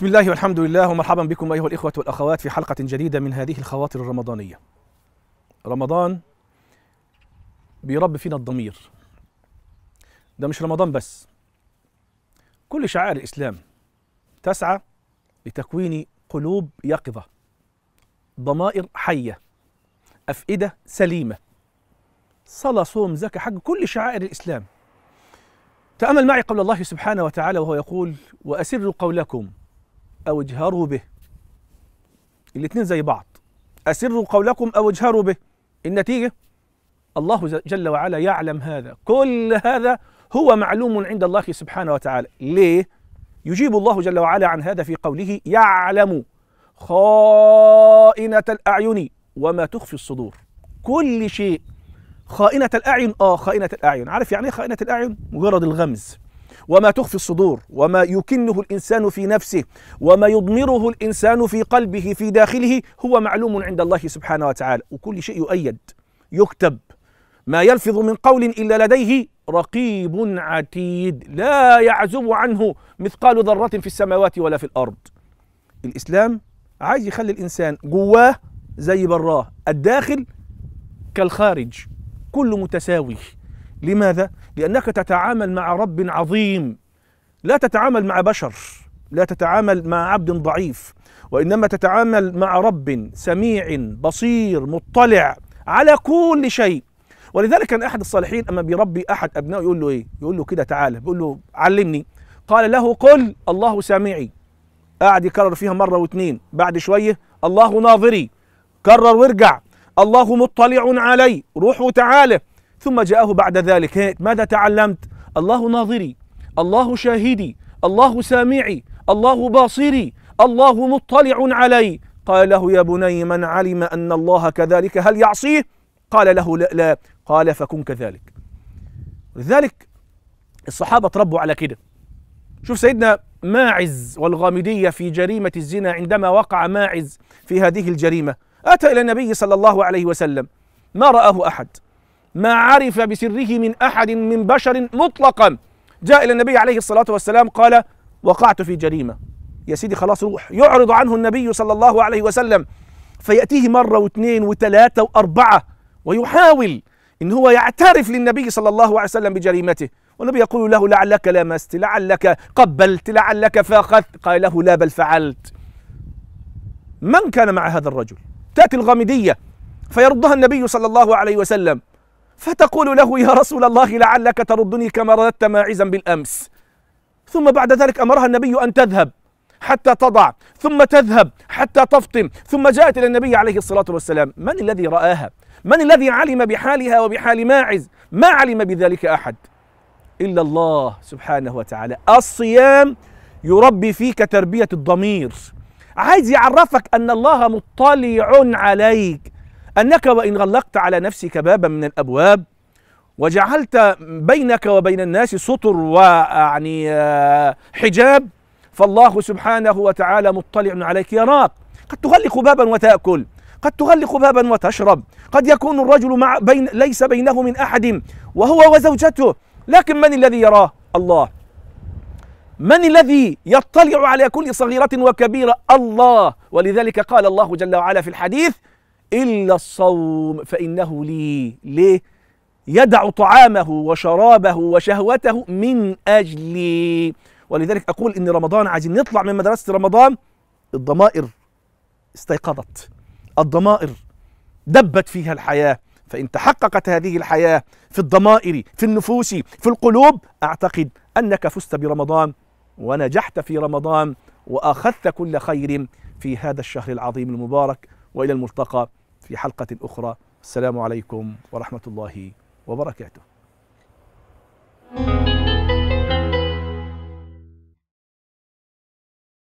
بسم الله والحمد لله ومرحبا بكم أيها الإخوة والأخوات في حلقة جديدة من هذه الخواطر الرمضانية رمضان بيرب فينا الضمير ده مش رمضان بس كل شعائر الإسلام تسعى لتكوين قلوب يقظة ضمائر حية أفئدة سليمة صلاة صوم زكاة حج كل شعائر الإسلام تأمل معي قول الله سبحانه وتعالى وهو يقول وأسروا قولكم أو اجهروا به الاثنين زي بعض أسروا قولكم أو اجهروا به النتيجة الله جل وعلا يعلم هذا كل هذا هو معلوم عند الله سبحانه وتعالى ليه؟ يجيب الله جل وعلا عن هذا في قوله يعلم خائنة الأعين وما تخفي الصدور كل شيء خائنة الأعين آه خائنة الأعين عارف يعني إيه خائنة الأعين؟ مجرد الغمز وما تخفي الصدور وما يكنه الإنسان في نفسه وما يضمره الإنسان في قلبه في داخله هو معلوم عند الله سبحانه وتعالى وكل شيء يؤيد يكتب ما يلفظ من قول إلا لديه رقيب عتيد لا يعزب عنه مثقال ذرة في السماوات ولا في الأرض الإسلام عايز يخلي الإنسان جواه زي براه الداخل كالخارج كله متساوي لماذا؟ لأنك تتعامل مع رب عظيم لا تتعامل مع بشر لا تتعامل مع عبد ضعيف وإنما تتعامل مع رب سميع بصير مطلع على كل شيء ولذلك كان أحد الصالحين أما بيربي أحد أبنائه يقول له إيه؟ يقول له كده تعالى بيقول له علمني قال له قل الله سامعي قاعد يكرر فيها مرة واثنين بعد شوية الله ناظري كرر وارجع الله مطلع علي روح وتعالى ثم جاءه بعد ذلك هيك ماذا تعلمت الله ناظري الله شاهدي الله سامعي الله باصري الله مطلع علي قال له يا بني من علم أن الله كذلك هل يعصيه قال له لا, لا قال فكن كذلك لذلك الصحابة تربوا على كده شوف سيدنا ماعز والغامدية في جريمة الزنا عندما وقع ماعز في هذه الجريمة أتى إلى النبي صلى الله عليه وسلم ما رآه أحد ما عرف بسره من أحد من بشر مطلقا جاء إلى النبي عليه الصلاة والسلام قال وقعت في جريمة يا سيدي خلاص روح يعرض عنه النبي صلى الله عليه وسلم فيأتيه مرة واثنين وثلاثة وأربعة ويحاول إن هو يعترف للنبي صلى الله عليه وسلم بجريمته والنبي يقول له لعلك لمست لعلك قبلت لعلك فاخذت قال له لا بل فعلت من كان مع هذا الرجل تأتي الغامدية فيردها النبي صلى الله عليه وسلم فتقول له يا رسول الله لعلك تردني كما رددت ماعزا بالأمس ثم بعد ذلك أمرها النبي أن تذهب حتى تضع ثم تذهب حتى تفطم ثم جاءت إلى النبي عليه الصلاة والسلام من الذي رآها من الذي علم بحالها وبحال ماعز ما علم بذلك أحد إلا الله سبحانه وتعالى الصيام يربي فيك تربية الضمير عايز يعرفك أن الله مطلع عليك أنك وإن غلقت على نفسك بابا من الأبواب وجعلت بينك وبين الناس سطر ويعني آه، حجاب فالله سبحانه وتعالى مطلع عليك يراك قد تغلق بابا وتأكل قد تغلق بابا وتشرب قد يكون الرجل مع بين ليس بينه من أحد وهو وزوجته لكن من الذي يراه الله من الذي يطلع على كل صغيرة وكبيرة الله ولذلك قال الله جل وعلا في الحديث إلا الصوم فإنه لي ليه؟ يدع طعامه وشرابه وشهوته من أجلي ولذلك أقول إن رمضان عايزين نطلع من مدرسة رمضان الضمائر استيقظت الضمائر دبت فيها الحياة فإن تحققت هذه الحياة في الضمائر في النفوس في القلوب أعتقد أنك فزت برمضان ونجحت في رمضان وأخذت كل خير في هذا الشهر العظيم المبارك وإلى الملتقى في حلقة أخرى السلام عليكم ورحمة الله وبركاته